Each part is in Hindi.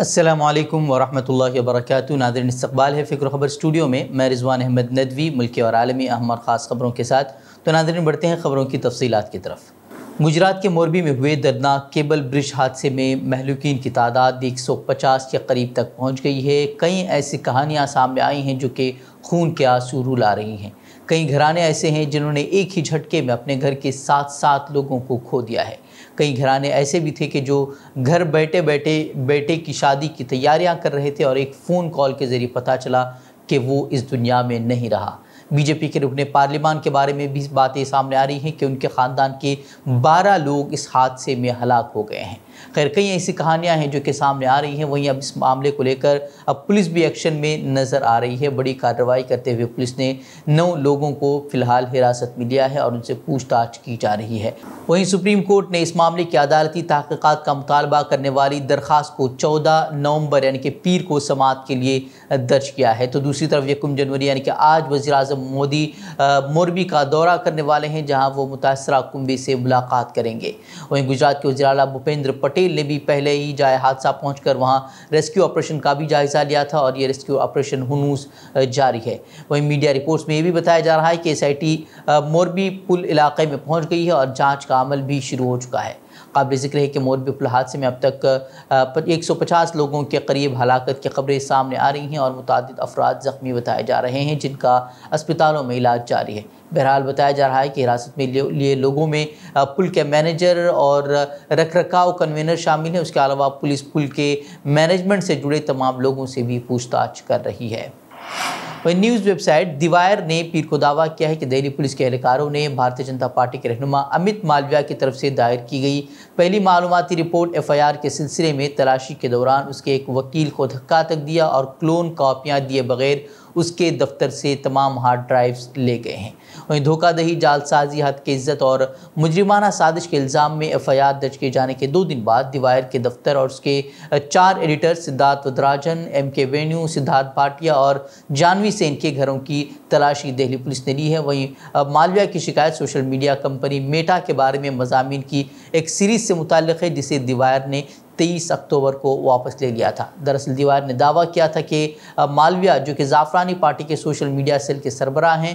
असलम वरहमल वर्क नादरन इस्तबाल है फ़िक्र खबर स्टूडियो में मैं रिजवान अहमद नदवी मुल्की और आलमी अहम और ख़ास खबरों के साथ तो नादरन बढ़ते हैं खबरों की तफसीत की तरफ गुजरात के मोरबी में हुए दर्दनाक केबल ब्रिज हादसे में महलुकिन की तादाद एक सौ पचास के करीब तक पहुँच गई है कई ऐसी कहानियाँ सामने आई हैं जो कि खून के आंसू रुला रही हैं कई घराने ऐसे हैं जिन्होंने एक ही झटके में अपने घर के साथ सात लोगों को खो दिया है कई घराने ऐसे भी थे कि जो घर बैठे बैठे बेटे की शादी की तैयारियां कर रहे थे और एक फ़ोन कॉल के ज़रिए पता चला कि वो इस दुनिया में नहीं रहा बीजेपी के रुकने पार्लियामान के बारे में भी बातें सामने आ रही हैं कि उनके ख़ानदान के 12 लोग इस हादसे में हलाक हो गए हैं खैर कई ऐसी कहानियां हैं जो कि सामने आ रही हैं वहीं अब इस मामले को लेकर अब पुलिस भी एक्शन में नज़र आ रही है बड़ी कार्रवाई करते हुए पुलिस ने नौ लोगों को फिलहाल हिरासत में लिया है और उनसे पूछताछ की जा रही है वहीं सुप्रीम कोर्ट ने इस मामले की अदालती तहकीक़ात का मुतालबा करने वाली दरख्वास्त को चौदह नवंबर यानी कि पीर को समात के लिए दर्ज किया है तो दूसरी तरफ यकम जनवरी यानी कि आज वजी अजम मोदी मोरबी का दौरा करने वाले हैं जहाँ वो मुतासरा कुंबे से मुलाकात करेंगे वहीं गुजरात के वजी भूपेंद्र पटेल ने भी पहले ही जाए हादसा पहुँच कर वहाँ रेस्क्यू ऑपरेशन का भी जायजा लिया था और ये रेस्क्यू ऑपरेशन हनूस जारी है वहीं मीडिया रिपोर्ट्स में ये भी बताया जा रहा है कि एस आई मोरबी पुल इलाके में पहुँच गई है और जाँच का अमल भी शुरू हो चुका है काबिल ज़िक्र है कि मोरबिल हादसे में अब तक एक सौ पचास लोगों के करीब हलाकत की खबरें सामने आ रही हैं और मुतद अफराद ज़ख्मी बताए जा रहे हैं जिनका अस्पतालों में इलाज जारी है बहरहाल बताया जा रहा है कि हिरासत में लिए लोगों में पुल के मैनेजर और रख रखाव कन्वीनर शामिल हैं उसके अलावा पुलिस पुल के मैनेजमेंट से जुड़े तमाम लोगों से भी पूछताछ कर रही है वहीं न्यूज़ वेबसाइट दिवायर ने पीर को दावा किया है कि दिल्ली पुलिस के एहलकारों ने भारतीय जनता पार्टी के रहनुमा अमित मालविया की तरफ से दायर की गई पहली मालूमती रिपोर्ट एफआईआर के सिलसिले में तलाशी के दौरान उसके एक वकील को धक्का तक दिया और क्लोन कापियाँ दिए बगैर उसके दफ्तर से तमाम हार्ड ड्राइव्स ले गए हैं वहीं धोखादही जालसाजी हद के इज्जत और मुजरिमाना साजिश के इल्ज़ाम में एफ आई आर दर्ज किए जाने के दो दिन बाद दिवायर के दफ्तर और उसके चार editor Siddharth Varadarajan M K Venu Siddharth Bhatia और जानवी सेन के घरों की तलाशी दिल्ली पुलिस ने ली है वहीं मालविया की शिकायत सोशल मीडिया कंपनी मेटा के बारे में मजामी की एक सीरीज़ से मुतल है जिसे दिवायर ने तेईस अक्टूबर को वापस ले लिया था दरअसल दीवार ने दावा किया था कि मालविया जो कि ज़ाफ़रानी पार्टी के सोशल मीडिया सेल के सरबरा हैं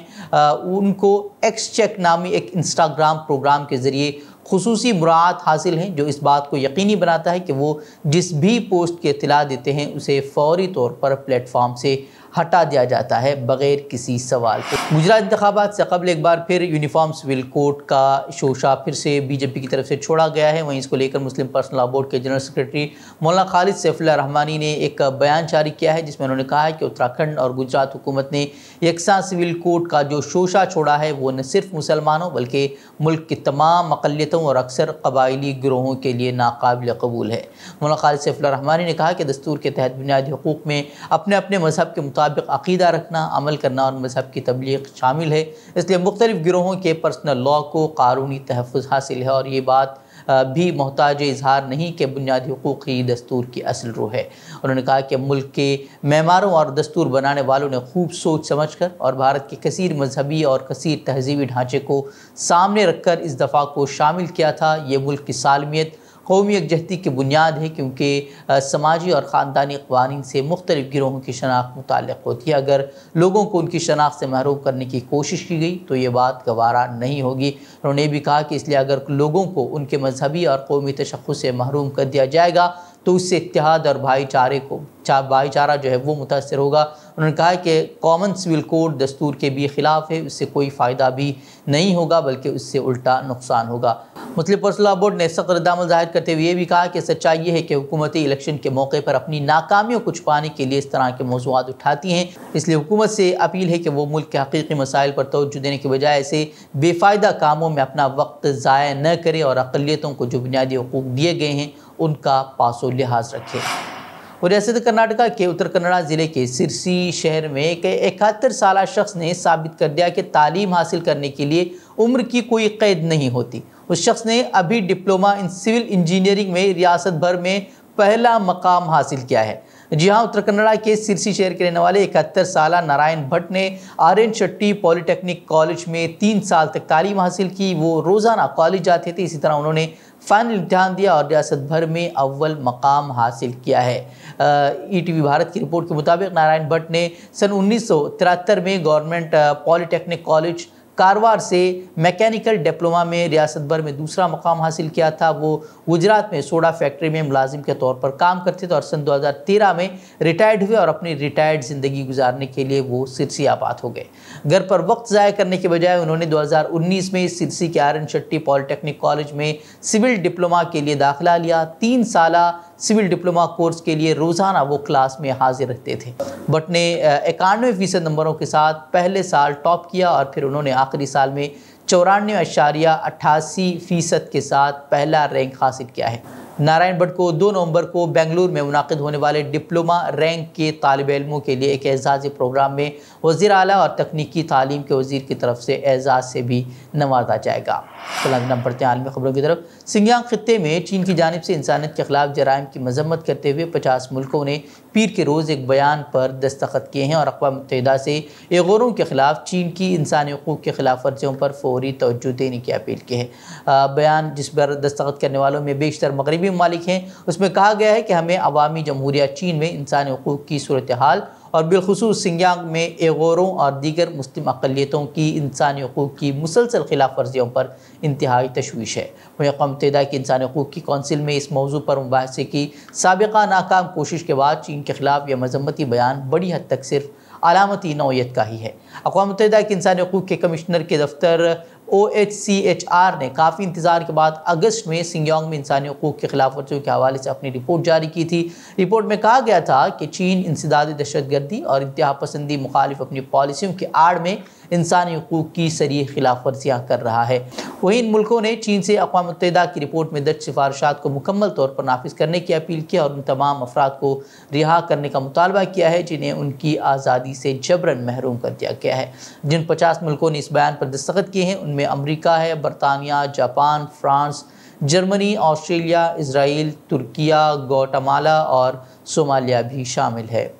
उनको एक्स चेक नामी एक इंस्टाग्राम प्रोग्राम के ज़रिए खसूस मुराद हासिल हैं जो इस बात को यकीनी बनाता है कि वो जिस भी पोस्ट की इतला देते हैं उसे फौरी तौर पर प्लेटफॉर्म से हटा दिया जाता है बग़ैर किसी सवाल के गुजरात इंतबात से कबल एक बार फिर यूनिफॉर्म सिविल कोड का शोशा फिर से बीजेपी की तरफ से छोड़ा गया है वहीं इसको लेकर मुस्लिम पर्सनल लॉ बोर्ड के जनरल सेक्रेटरी मौलाना खालिद सैफुल्ला रहमानी ने एक बयान जारी किया है जिसमें उन्होंने कहा है कि उत्तराखंड और गुजरात हुकूमत ने यकसा सिविल कोड का जो शोशा छोड़ा है वो न सिर्फ मुसलमानों बल्कि मुल्क की तमाम अकलीतों और अक्सर कबायली ग्रोहों के लिए नाकबिल कबूल है मौलाना खालिद सैफुल्ला रहमानी ने कहा कि दस्तूर के तहत बुनियादी हकूक़ में अपने अपने मजहब के मुताबिक मुताबिक अकीदा रखना अमल करना और मजहब की तबलीग शामिल है इसलिए मुख्तलिफ़ गिरोहों के पर्सनल लॉ को कानूनी तहफ़ हासिल है और ये बात भी मोहताज इजहार नहीं कि बुनियादी हकूक़ ही दस्तूर की असल रूह है उन्होंने कहा कि मुल्क के मैमारों और दस्तूर बनाने वालों ने खूब सोच समझ कर और भारत के कसर मजहबी और कसर तहजीबी ढांचे को सामने रख कर इस दफ़ा को शामिल किया था ये मुल्क की सालमियत कौमी यकजहती की बुनियाद है क्योंकि समाजी और ख़ानदानी कवानीन से मुख्तलिफ गिरोहों की शनाख्त मुतल होती है अगर लोगों को उनकी शनाख्त से महरूम करने की कोशिश की गई तो ये बात गवारा नहीं होगी उन्होंने भी कहा कि इसलिए अगर लोगों को उनके मजहबी और कौमी तशख़ से महरूम कर दिया जाएगा तो उससे इतिहाद और भाईचारे को भाईचारा जो है वो मुतासर होगा उन्होंने कहा कि कॉमन सिविल कोड दस्तूर के भी ख़िलाफ़ है उससे कोई फ़ायदा भी नहीं होगा बल्कि उससे उल्टा नुकसान होगा मुस्लिम पर्सनल बोर्ड ने सख्त रदामल जाहिर करते हुए ये भी कहा कि सच्चाई ये है कि हुकूमती इलेक्शन के मौके पर अपनी नाकामियों को छुपाने के लिए इस तरह के मौजूद उठाती हैं इसलिए हुकूमत से अपील है कि वो मुल्क के हकीकी मसाइल पर तोज्जो देने के बजाय इसे बेफ़ायदा कामों में अपना वक्त ज़ाय न करें और अकलीतों को जो बुनियादी हकूक दिए गए हैं उनका पासो लिहाज रखें रियासत कर्नाटका के उत्तर कन्नड़ा ज़िले के सिरसी शहर में एक इकहत्तर साल शख्स ने साबित कर दिया कि तालीम हासिल करने के लिए उम्र की कोई कैद नहीं होती उस शख्स ने अभी डिप्लोमा इन सिविल इंजीनियरिंग में रियासत भर में पहला मकाम हासिल किया है जी हाँ उत्तर कन्नड़ा के सिरसी शहर के रहने वाले इकहत्तर साल नारायण भट्ट ने एन शट्टी पॉलीटेक्निक कॉलेज में तीन साल तक तालीम हासिल की वो रोज़ाना कॉलेज जाते थे इसी तरह उन्होंने फाइनल इम्तहान दिया और रियासत भर में अव्वल मकाम हासिल किया है ई टी वी भारत की रिपोर्ट के मुताबिक नारायण भट्ट ने सन उन्नीस में गवर्नमेंट पॉलीटेक्निक कॉलेज कारवार से मैकेनिकल डिप्लोमा में रियासत भर में दूसरा मकाम हासिल किया था वो गुजरात में सोडा फैक्ट्री में मुलाजिम के तौर पर काम करते थे और सन 2013 में रिटायर्ड हुए और अपनी रिटायर्ड ज़िंदगी गुजारने के लिए वो सिरसी आबाद हो गए घर पर वक्त ज़ाय करने के बजाय उन्होंने 2019 में सिरसी के R N Shetty polytechnic college में सिविल डिप्लोमा के लिए दाखिला लिया तीन साल सिविल डिप्लोमा कोर्स के लिए रोज़ाना वो क्लास में हाजिर रहते थे बट ने इक्यानवे फ़ीसद नंबरों के साथ पहले साल टॉप किया और फिर उन्होंने आखिरी साल में चौरानवे अशारिया अट्ठासी फ़ीसद के साथ पहला रैंक हासिल किया है नारायण भट्ट को दो नवंबर को बेंगलुरु में मुनद होने वाले डिप्लोमा रैंक के तालब इलमों के लिए एक एजाज़ी प्रोग्राम में वज़ी अली और तकनीकी तालीम के वज़ी की तरफ से एजाज़ से भी नवाजा जाएगा पढ़ते नंबर आलमी ख़बरों की तरफ सिंगयांग खत्े में चीन की जानब से इंसानियत के खिलाफ जराइम की मजम्मत करते हुए पचास मुल्कों ने पीर के रोज़ एक बयान पर दस्तखत किए हैं और अकवा मुतहदा से एगोरों के खिलाफ चीन की इंसानी हकूक़ के खिलाफ वर्जियों पर फौरी तोज्जो देने की अपील की है बयान जिस पर दस्तखत करने वालों में बेशतर मगरबी ममालिक हैं उसमें कहा गया है कि हमें अवामी जमहूरिया चीन में इंसानी हकूक़ की सूरत हाल और बिलखसूस सिंगयांग में एगोरों और दीगर मुस्लिम अकलीतों की इंसानी हकूक़ की मुसलसल खिलाफ वर्जियों पर इंतहाई तशवीश है वहीं कौम तदा की इंसानी हकूक़ की कौंसिल में इस मौजू पर मुबासे की सबका नाकाम कोशिश के बाद चीन के ख़िलाफ़ यह मजम्मती बयान बड़ी हद तक सिर्फ अलामती नौीयत का ही है अकवा मुतहदा के इंसानी हकूक़ के कमिश्नर के दफ्तर O H C H R ने काफ़ी इंतज़ार के बाद अगस्त में सिंगयांग में इंसानी हकूक़ के खिलाफ वर्जियों के हवाले से अपनी रिपोर्ट जारी की थी रिपोर्ट में कहा गया था कि चीन इंसदादी दहशत गर्दी और इंतहा पसंदी मुखालिफ अपनी पॉलिसियों की आड़ में इंसानी हकूक़ की सरी खिलाफ वर्जियाँ कर रहा है वहीं इन मुल्कों ने चीन से अकवा मुतदा की रिपोर्ट में दर्ज सिफारशात को मुकम्मल तौर पर नाफिज करने की अपील किया और उन तमाम अफराद को रिहा करने का मुतालबा किया है जिन्हें उनकी आज़ादी से जबरन महरूम कर दिया गया है जिन पचास मुल्कों ने इस बयान पर दस्तखत किए हैं उनमें अमरीका है बरतानिया Japan France Germany Australia Israel तुर्किया गोटामाला और सोमालिया भी शामिल है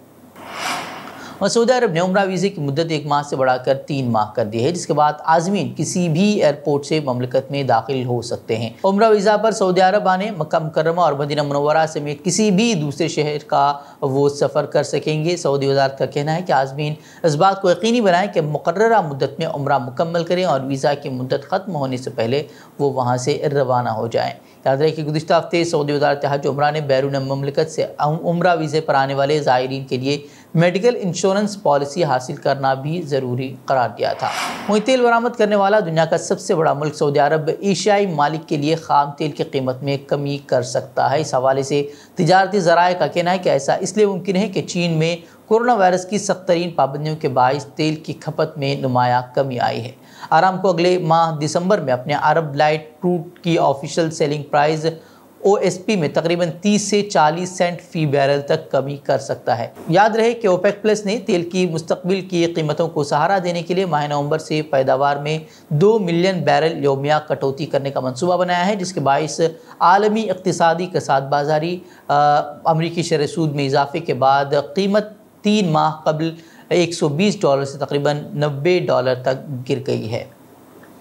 और सऊदी अरब ने उमरा वीज़े की मदत एक माह से बढ़ाकर तीन माह कर दी है जिसके बाद आजमीन किसी भी एयरपोर्ट से ममलकत में दाखिल हो सकते हैं उमरा वीज़ा पर सऊदी अरब आने मक्का मुकरमा और मदीना मनोवरा समेत किसी भी दूसरे शहर का वो सफ़र कर सकेंगे सऊदी वजारत का कहना है कि आजमीन इस बात को यकीनी बनाएं कि मुकर्रा मदत में उमरा मुकम्मल करें और वीज़ा की मदत ख़त्म होने से पहले वो वहाँ से रवाना हो जाएँ याद रहे कि गुजशत हफ्ते सऊदी वजारत हज उम्र ने बैरून ममलिकत से उम्र वीज़े पर आने वाले ज़ायरीन के लिए मेडिकल इंश्योरेंस पॉलिसी हासिल करना भी ज़रूरी करार दिया था वहीं तेल बरामद करने वाला दुनिया का सबसे बड़ा मुल्क सऊदी अरब एशियाई मालिक के लिए खाम तेल की कीमत में कमी कर सकता है इस हवाले से तजारती ज़राए का कहना है कि ऐसा इसलिए मुमकिन है कि चीन में कोरोना वायरस की सख्त तरीन पाबंदियों के बायस तेल की खपत में नुमाया कमी आई है आराम को अगले माह दिसंबर में अपने अरब लाइट क्रूड की official selling price O S P में तकरीबन 30 से 40 सेंट फी बैरल तक कमी कर सकता है याद रहे कि ओपेक प्लस ने तेल की मुस्तबिल की कीमतों को सहारा देने के लिए माह नवंबर से पैदावार में 2 मिलियन बैरल योमिया कटौती करने का मंसूबा बनाया है जिसके बायस आलमी इकतदी के साथ बाजारी अमरीकी शरसूद में इजाफे के बाद कीमत तीन माह कबल 120 डॉलर से तकरीबन 90 डॉलर तक गिर गई है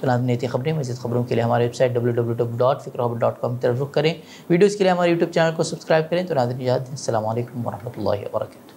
तो नाजन खबरें मजीद खबरों के लिए हमारी website W W W dot Fikrhub dot com तरफ रुख करें वीडियोज़ के लिए हमारे यूट्यूब चैनल को सब्सक्राइब करें तो नाजन याद असल वरहमल वर्क